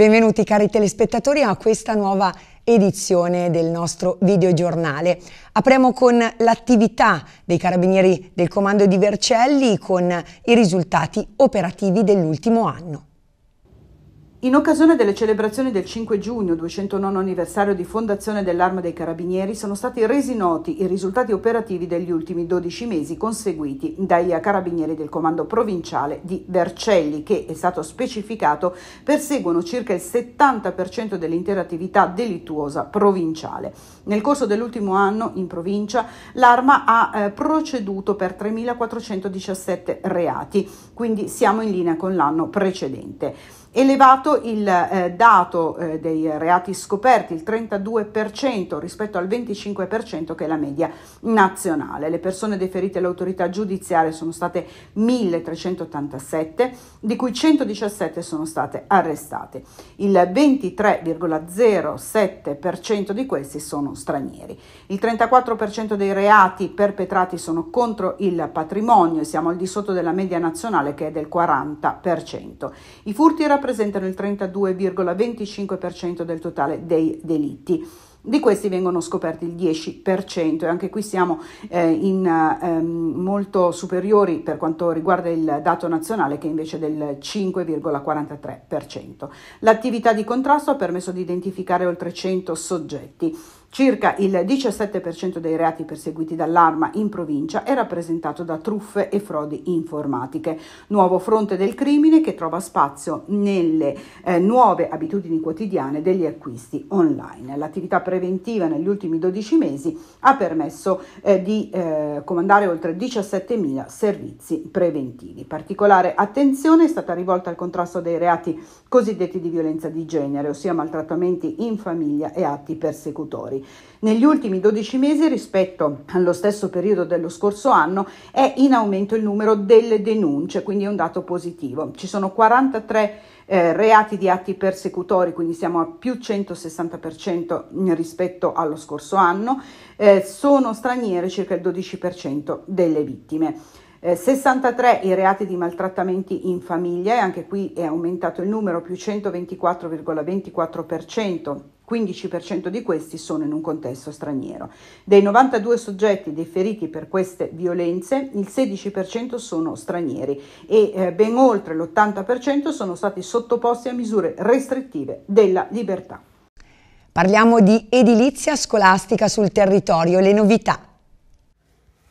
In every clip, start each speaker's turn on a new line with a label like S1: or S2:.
S1: Benvenuti cari telespettatori a questa nuova edizione del nostro videogiornale. Apriamo con l'attività dei carabinieri del comando di Vercelli con i risultati operativi dell'ultimo anno.
S2: In occasione delle celebrazioni del 5 giugno, 209 anniversario di fondazione dell'Arma dei Carabinieri, sono stati resi noti i risultati operativi degli ultimi 12 mesi conseguiti dai Carabinieri del Comando Provinciale di Vercelli, che è stato specificato perseguono circa il 70% dell'intera attività delittuosa provinciale. Nel corso dell'ultimo anno in provincia l'Arma ha eh, proceduto per 3.417 reati, quindi siamo in linea con l'anno precedente elevato il eh, dato eh, dei reati scoperti, il 32% rispetto al 25% che è la media nazionale. Le persone deferite all'autorità giudiziaria sono state 1387, di cui 117 sono state arrestate. Il 23,07% di questi sono stranieri. Il 34% dei reati perpetrati sono contro il patrimonio, e siamo al di sotto della media nazionale che è del 40%. I furti rappresentano rappresentano il 32,25% del totale dei delitti. Di questi vengono scoperti il 10% e anche qui siamo eh, in, eh, molto superiori per quanto riguarda il dato nazionale che invece è del 5,43%. L'attività di contrasto ha permesso di identificare oltre 100 soggetti. Circa il 17% dei reati perseguiti dall'arma in provincia è rappresentato da truffe e frodi informatiche, nuovo fronte del crimine che trova spazio nelle eh, nuove abitudini quotidiane degli acquisti online. L'attività preventiva negli ultimi 12 mesi ha permesso eh, di eh, comandare oltre 17.000 servizi preventivi. Particolare attenzione è stata rivolta al contrasto dei reati cosiddetti di violenza di genere, ossia maltrattamenti in famiglia e atti persecutori. Negli ultimi 12 mesi rispetto allo stesso periodo dello scorso anno è in aumento il numero delle denunce, quindi è un dato positivo. Ci sono 43 eh, reati di atti persecutori, quindi siamo a più 160% rispetto allo scorso anno, eh, sono straniere circa il 12% delle vittime. 63 eh, i reati di maltrattamenti in famiglia, e anche qui è aumentato il numero più 124,24% 15% di questi sono in un contesto straniero. Dei 92 soggetti deferiti per queste violenze, il 16% sono stranieri e eh, ben oltre l'80% sono stati sottoposti a misure restrittive della libertà.
S1: Parliamo di edilizia scolastica sul territorio, le novità.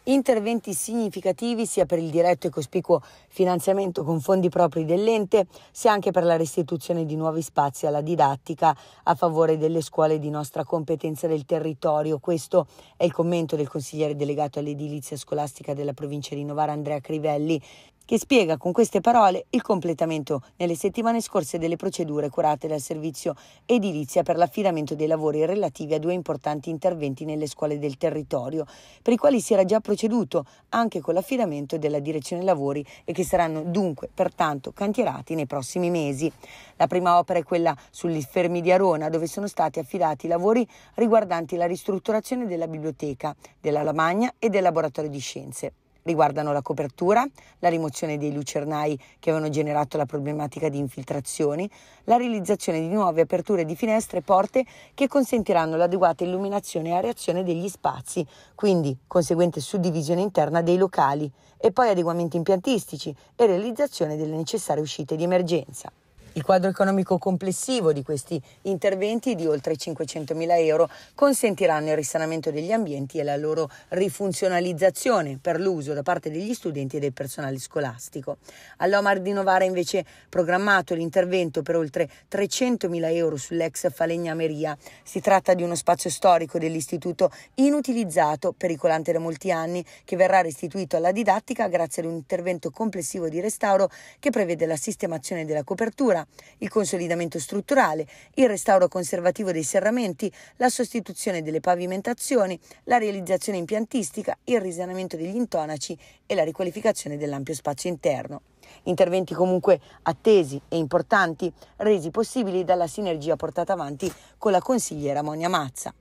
S1: Interventi significativi sia per il diretto e cospicuo finanziamento con fondi propri dell'ente, sia anche per la restituzione di nuovi spazi alla didattica a favore delle scuole di nostra competenza del territorio. Questo è il commento del consigliere delegato all'edilizia scolastica della provincia di Novara Andrea Crivelli che spiega con queste parole il completamento nelle settimane scorse delle procedure curate dal servizio edilizia per l'affidamento dei lavori relativi a due importanti interventi nelle scuole del territorio, per i quali si era già proceduto anche con l'affidamento della direzione lavori e che saranno dunque pertanto cantierati nei prossimi mesi. La prima opera è quella sugli fermi di Arona, dove sono stati affidati i lavori riguardanti la ristrutturazione della biblioteca, della Lamagna e del laboratorio di scienze. Riguardano la copertura, la rimozione dei lucernai che avevano generato la problematica di infiltrazioni, la realizzazione di nuove aperture di finestre e porte che consentiranno l'adeguata illuminazione e areazione degli spazi, quindi conseguente suddivisione interna dei locali, e poi adeguamenti impiantistici e realizzazione delle necessarie uscite di emergenza. Il quadro economico complessivo di questi interventi di oltre 500 mila euro consentiranno il risanamento degli ambienti e la loro rifunzionalizzazione per l'uso da parte degli studenti e del personale scolastico. All'Omar di Novara invece programmato l'intervento per oltre 300 mila euro sull'ex falegnameria. Si tratta di uno spazio storico dell'istituto inutilizzato, pericolante da molti anni, che verrà restituito alla didattica grazie ad un intervento complessivo di restauro che prevede la sistemazione della copertura, il consolidamento strutturale, il restauro conservativo dei serramenti, la sostituzione delle pavimentazioni, la realizzazione impiantistica, il risanamento degli intonaci e la riqualificazione dell'ampio spazio interno. Interventi comunque attesi e importanti, resi possibili dalla sinergia portata avanti con la consigliera Monia Mazza.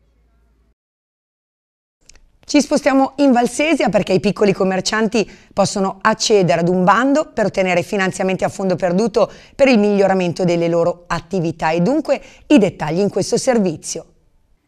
S1: Ci spostiamo in Valsesia perché i piccoli commercianti possono accedere ad un bando per ottenere finanziamenti a fondo perduto per il miglioramento delle loro attività e dunque i dettagli in questo servizio.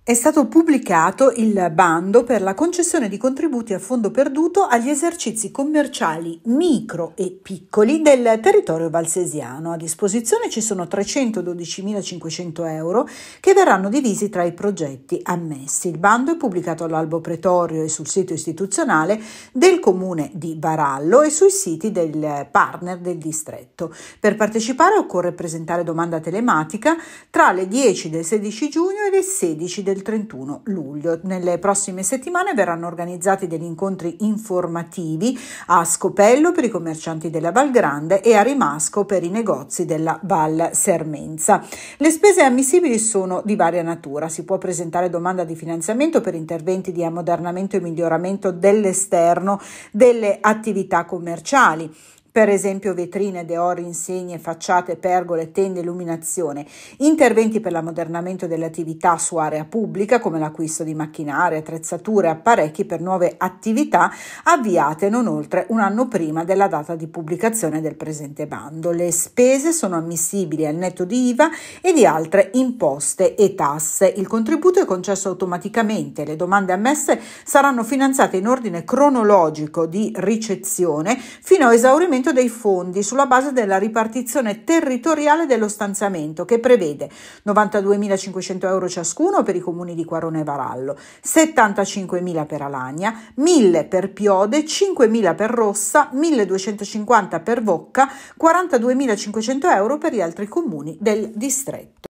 S1: È stato pubblicato il bando per la concessione di contributi a fondo
S2: perduto agli esercizi commerciali micro e piccoli del territorio valsesiano. A disposizione ci sono 312.500 euro che verranno divisi tra i progetti ammessi. Il bando è pubblicato all'albo pretorio e sul sito istituzionale del comune di Varallo e sui siti del partner del distretto. Per partecipare occorre presentare domanda telematica tra le 10 del 16 giugno e le 16 del del 31 luglio. Nelle prossime settimane verranno organizzati degli incontri informativi a Scopello per i commercianti della Val Grande e a Rimasco per i negozi della Val Sermenza. Le spese ammissibili sono di varia natura. Si può presentare domanda di finanziamento per interventi di ammodernamento e miglioramento dell'esterno delle attività commerciali per esempio vetrine, deori, insegne, facciate, pergole, tende, illuminazione, interventi per l'ammodernamento delle attività su area pubblica come l'acquisto di macchinari, attrezzature, e apparecchi per nuove attività avviate non oltre un anno prima della data di pubblicazione del presente bando. Le spese sono ammissibili al netto di IVA e di altre imposte e tasse. Il contributo è concesso automaticamente, le domande ammesse saranno finanziate in ordine cronologico di ricezione fino a esaurimento stanziamento dei fondi sulla base della ripartizione territoriale dello stanziamento che prevede 92.500 euro ciascuno per i comuni di Quarone e Varallo, 75.000 per Alagna, 1.000 per Piode, 5.000 per Rossa, 1.250 per Vocca, 42.500 euro per gli altri comuni del distretto.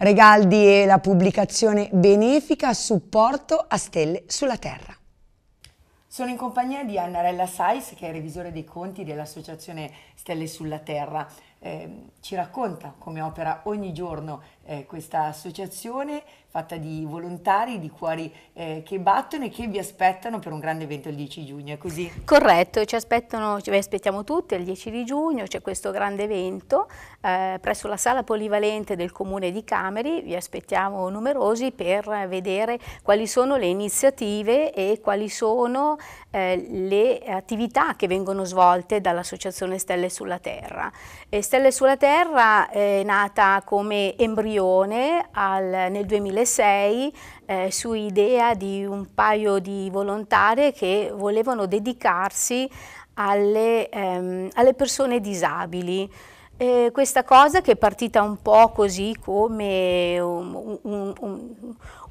S1: Regaldi e la pubblicazione benefica Supporto a Stelle sulla Terra. Sono in compagnia di Annarella Sais, che è revisore dei conti dell'Associazione Stelle sulla Terra eh, ci racconta come opera ogni giorno eh, questa associazione fatta di volontari, di cuori eh, che battono e che vi aspettano per un grande evento il 10 giugno, è così?
S3: Corretto, ci aspettano, ci aspettiamo tutti il 10 di giugno, c'è questo grande evento eh, presso la sala polivalente del comune di Cameri, vi aspettiamo numerosi per vedere quali sono le iniziative e quali sono eh, le attività che vengono svolte dall'associazione Stelle sulla Terra. E Stelle sulla Terra è eh, nata come embrione al, nel 2006 eh, su idea di un paio di volontarie che volevano dedicarsi alle, ehm, alle persone disabili. Eh, questa cosa che è partita un po' così come un'idea,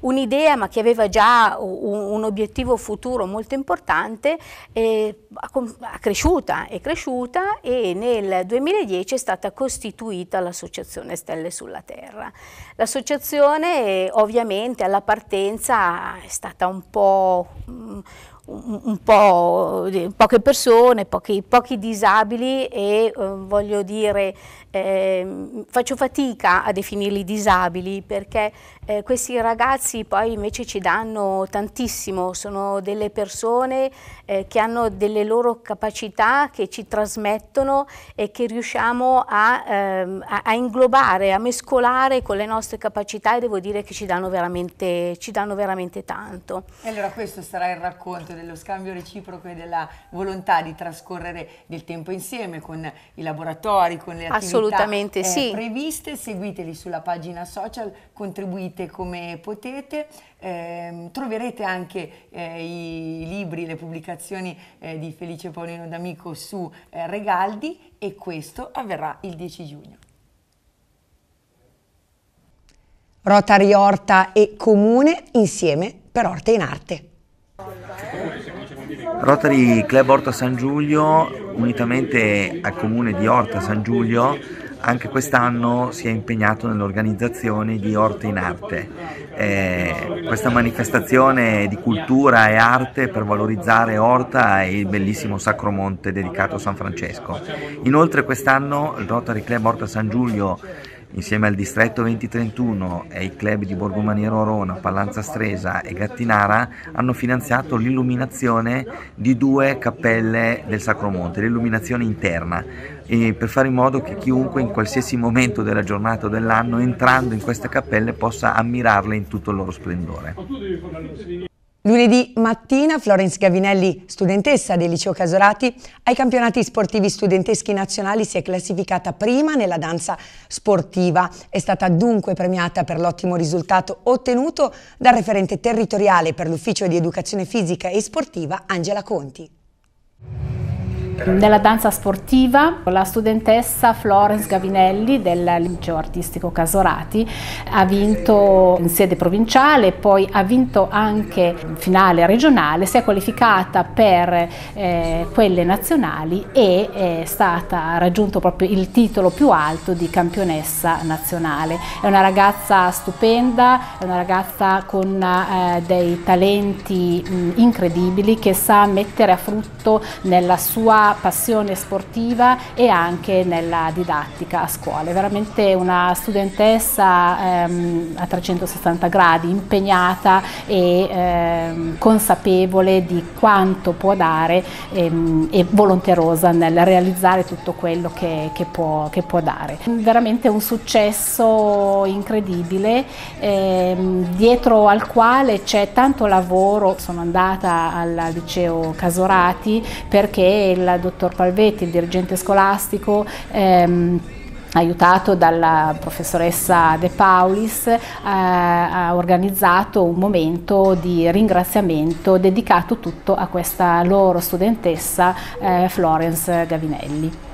S3: un, un, ma che aveva già un, un obiettivo futuro molto importante, eh, cresciuta, è cresciuta e nel 2010 è stata costituita l'associazione Stelle sulla Terra. L'associazione ovviamente alla partenza è stata un po' mm, un, po' eh, poche persone, pochi, pochi disabili e eh, voglio dire eh, faccio fatica a definirli disabili perché eh, questi ragazzi poi invece ci danno tantissimo, sono delle persone eh, che hanno delle loro capacità che ci trasmettono e che riusciamo a, ehm, a, a, inglobare, a mescolare con le nostre capacità e devo dire che ci danno veramente, ci danno veramente tanto.
S1: E allora questo sarà il racconto dello scambio reciproco e della volontà di trascorrere del tempo insieme con i laboratori, con le attività Assolutamente, eh, sì. previste, seguiteli sulla pagina social, contribuite seguite come potete, eh, troverete anche eh, i libri, le pubblicazioni eh, di Felice Paolino D'Amico su eh, Regaldi e questo avverrà il 10 giugno. Rotary Orta e Comune insieme per Orte in Arte.
S4: Rotary Club Orta San Giulio, unitamente al comune di Orta San Giulio, anche quest'anno si è impegnato nell'organizzazione di Orte in Arte, eh, questa manifestazione di cultura e arte per valorizzare Orta e il bellissimo Sacro Monte dedicato a San Francesco. Inoltre quest'anno il Rotary Club Orta San Giulio insieme al distretto 2031 e i club di Borgomaniero Orona, Pallanza Stresa e Gattinara hanno finanziato l'illuminazione di due cappelle del Sacro Monte, l'illuminazione interna e per fare in modo che chiunque in qualsiasi momento della giornata o dell'anno entrando in queste cappelle possa ammirarle in tutto il loro splendore.
S1: Lunedì mattina Florence Gavinelli, studentessa del liceo Casorati, ai campionati sportivi studenteschi nazionali si è classificata prima nella danza sportiva. È stata dunque premiata per l'ottimo risultato ottenuto dal referente territoriale per l'Ufficio di Educazione Fisica e Sportiva Angela Conti. Nella danza
S5: sportiva la studentessa Florence Gavinelli del liceo artistico Casorati ha vinto in sede provinciale, poi ha vinto anche in finale regionale, si è qualificata per eh, quelle nazionali e è stata ha raggiunto proprio il titolo più alto di campionessa nazionale. È una ragazza stupenda, è una ragazza con eh, dei talenti mh, incredibili che sa mettere a frutto nella sua passione sportiva e anche nella didattica a scuola. È veramente una studentessa ehm, a 360 gradi, impegnata e ehm, consapevole di quanto può dare ehm, e volonterosa nel realizzare tutto quello che, che, può, che può, dare. Veramente un successo incredibile ehm, dietro al quale c'è tanto lavoro, sono andata al liceo Casorati perché la dottor Palvetti, il dirigente scolastico, ehm, aiutato dalla professoressa De Paulis, eh, ha organizzato un momento di ringraziamento dedicato tutto a questa loro studentessa eh, Florence
S1: Gavinelli.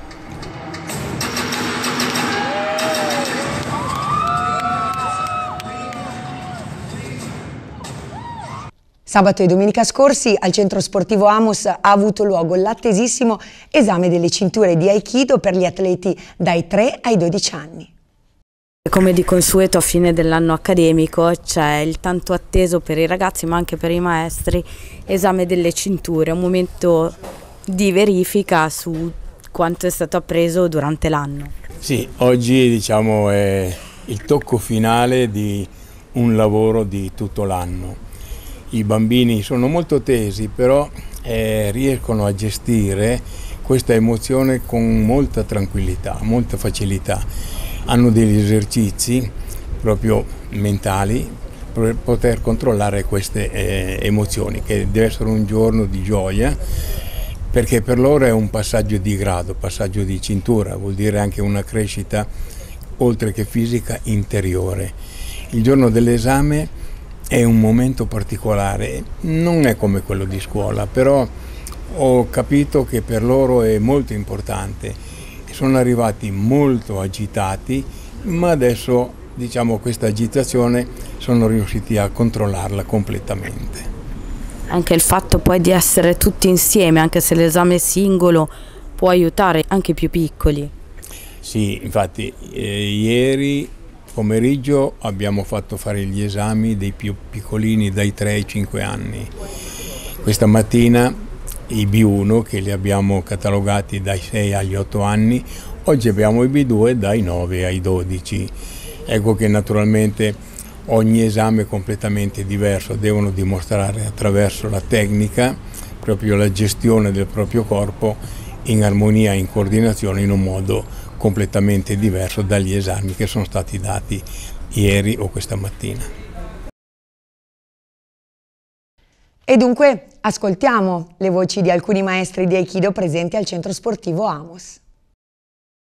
S1: Sabato e domenica scorsi al centro sportivo Amos ha avuto luogo l'attesissimo esame delle cinture di Aikido per gli atleti dai 3 ai 12 anni. Come di
S3: consueto a fine dell'anno accademico c'è il tanto atteso per i ragazzi ma anche per i maestri esame delle cinture, un momento di verifica su quanto è stato appreso durante l'anno.
S6: Sì, oggi diciamo, è il tocco finale di un lavoro di tutto l'anno i bambini sono molto tesi, però eh, riescono a gestire questa emozione con molta tranquillità, molta facilità. Hanno degli esercizi proprio mentali per poter controllare queste eh, emozioni, che deve essere un giorno di gioia, perché per loro è un passaggio di grado, passaggio di cintura, vuol dire anche una crescita oltre che fisica interiore. Il giorno dell'esame è un momento particolare, non è come quello di scuola, però ho capito che per loro è molto importante. Sono arrivati molto agitati, ma adesso diciamo, questa agitazione sono riusciti a controllarla completamente.
S3: Anche il fatto poi di essere tutti insieme, anche se l'esame è singolo, può aiutare anche i più piccoli.
S6: Sì, infatti eh, ieri pomeriggio abbiamo fatto fare gli esami dei più piccolini dai 3 ai 5 anni. Questa mattina i B1 che li abbiamo catalogati dai 6 agli 8 anni, oggi abbiamo i B2 dai 9 ai 12. Ecco che naturalmente ogni esame è completamente diverso, devono dimostrare attraverso la tecnica proprio la gestione del proprio corpo in armonia, in coordinazione, in un modo completamente diverso dagli esami che sono stati dati ieri o questa mattina.
S1: E dunque ascoltiamo le voci di alcuni maestri di Aikido presenti al centro sportivo Amos.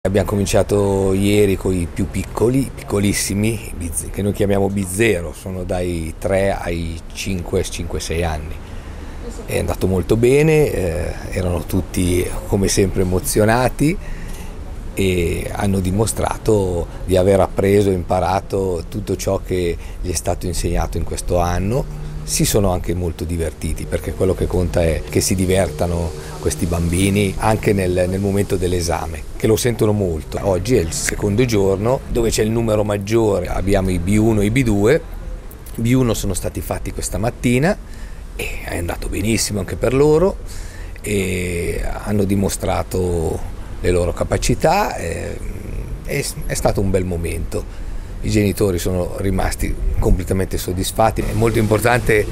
S4: Abbiamo cominciato ieri con i più piccoli, piccolissimi, che noi chiamiamo B0, sono dai 3 ai 5-6 anni. È andato molto bene, eh, erano tutti come sempre emozionati e hanno dimostrato di aver appreso e imparato tutto ciò che gli è stato insegnato in questo anno. Si sono anche molto divertiti perché quello che conta è che si divertano questi bambini anche nel, nel momento dell'esame, che lo sentono molto. Oggi è il secondo giorno dove c'è il numero maggiore, abbiamo i B1 e i B2. I B1 sono stati fatti questa mattina e è andato benissimo anche per loro e hanno dimostrato le loro capacità, eh, è, è stato un bel momento. I genitori sono rimasti completamente soddisfatti, è molto importante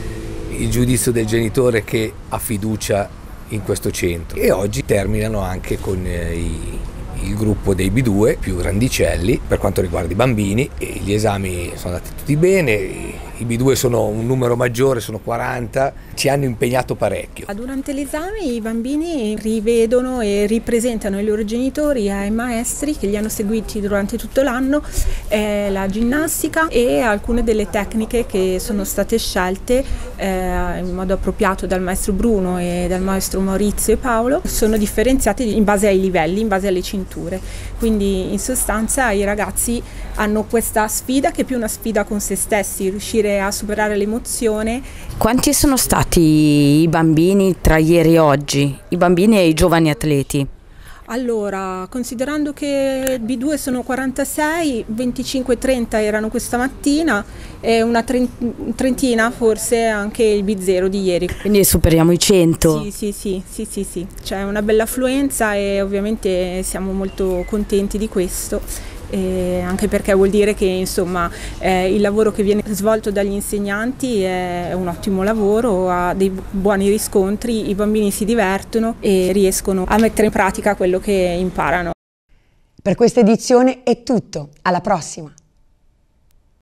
S4: il giudizio del genitore che ha fiducia in questo centro e oggi terminano anche con eh, i, il gruppo dei B2 più grandicelli per quanto riguarda i bambini gli esami sono andati tutti bene i B2 sono un numero maggiore, sono 40, ci hanno impegnato parecchio.
S7: Durante l'esame i bambini rivedono e ripresentano ai loro genitori, ai maestri che li hanno seguiti durante tutto l'anno, eh, la ginnastica e alcune delle tecniche che sono state scelte eh, in modo appropriato dal maestro Bruno e dal maestro Maurizio e Paolo, sono differenziate in base ai livelli, in base alle cinture. Quindi in sostanza i ragazzi hanno questa sfida che è più una sfida con se stessi, riuscire riuscire a superare l'emozione.
S3: Quanti sono stati i bambini tra ieri e oggi, i bambini e i giovani atleti?
S7: Allora, considerando che B2 sono 46, 25 30 erano questa mattina e una trentina forse anche il B0 di ieri.
S3: Quindi superiamo i 100? Sì,
S7: sì, sì, sì, sì, sì. c'è una bella affluenza e ovviamente siamo molto contenti di questo eh, anche perché vuol dire che insomma, eh, il lavoro che viene svolto dagli insegnanti è un ottimo lavoro, ha dei buoni riscontri, i bambini si divertono e riescono a mettere in pratica quello che
S3: imparano.
S1: Per questa edizione è tutto, alla prossima!